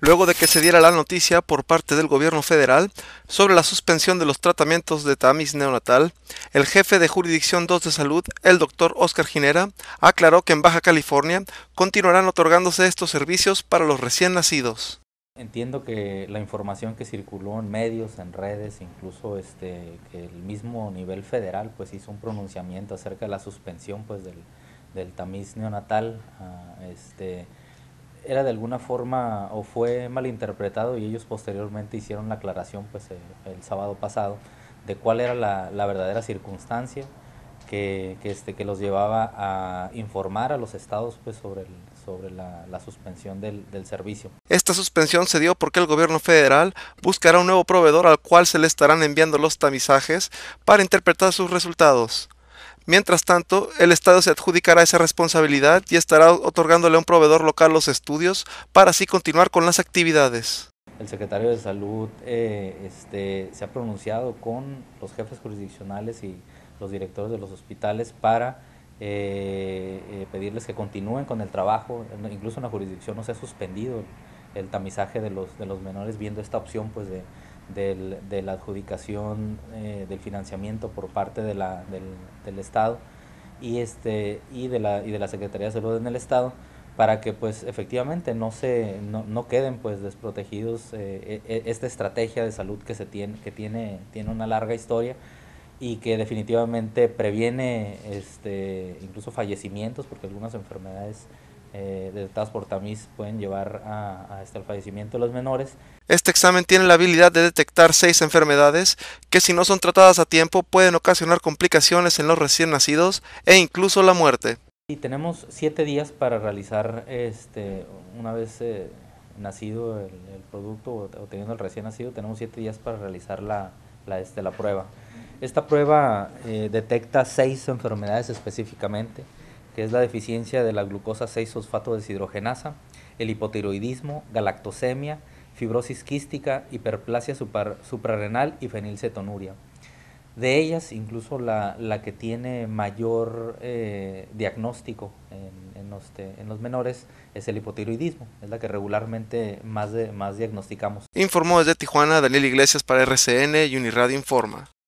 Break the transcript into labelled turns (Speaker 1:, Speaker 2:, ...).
Speaker 1: luego de que se diera la noticia por parte del gobierno federal sobre la suspensión de los tratamientos de tamiz neonatal, el jefe de Jurisdicción 2 de Salud, el doctor Oscar Ginera, aclaró que en Baja California continuarán otorgándose estos servicios para los recién nacidos.
Speaker 2: Entiendo que la información que circuló en medios, en redes, incluso este, que el mismo nivel federal pues hizo un pronunciamiento acerca de la suspensión pues del, tamiz neonatal. Ah, este, era de alguna forma o fue malinterpretado y ellos posteriormente hicieron la aclaración pues eh, el, sábado pasado de cuál era la, verdadera circunstancia que, este, que los llevaba a informar a los estados pues, sobre, sobre la, suspensión del, del, servicio. Esta
Speaker 1: suspensión se dio porque el gobierno federal buscará un nuevo proveedor al cual se le estarán enviando los tamizajes para interpretar sus resultados. Mientras tanto, el Estado se adjudicará esa responsabilidad y estará otorgándole a un proveedor local los estudios para así continuar con las actividades.
Speaker 2: El secretario de Salud eh, este, se ha pronunciado con los jefes jurisdiccionales y los directores de los hospitales para eh, eh, pedirles que continúen con el trabajo. Incluso en la jurisdicción no se ha suspendido el, tamizaje de los, de los menores viendo esta opción pues, de, del, de la adjudicación eh, del financiamiento por parte de la, del, del, Estado y, este, y, de la, y de la Secretaría de Salud en el Estado para que pues efectivamente no se no, no queden pues desprotegidos eh, e, e, esta estrategia de salud que se tiene que tiene tiene una larga historia y que definitivamente previene este incluso fallecimientos porque algunas enfermedades eh, detectadas por tamiz pueden llevar a, este, al
Speaker 1: fallecimiento de los menores. Este examen tiene la habilidad de detectar seis enfermedades que si no son tratadas a tiempo pueden ocasionar complicaciones en los recién nacidos e incluso la muerte.
Speaker 2: Y tenemos siete días para realizar, este, una vez eh, nacido el, producto o, teniendo el recién nacido, tenemos siete días para realizar la, este, la prueba. Esta prueba eh, detecta seis enfermedades específicamente que es la deficiencia de la glucosa 6-fosfato deshidrogenasa, el hipotiroidismo, galactosemia, fibrosis quística, hiperplasia suprarrenal y fenilcetonuria. De ellas, incluso la, que tiene mayor eh, diagnóstico en, los menores es el hipotiroidismo, es la que regularmente más, más diagnosticamos.
Speaker 1: Informó desde Tijuana Daniel Iglesias para RCN y Uniradio Informa.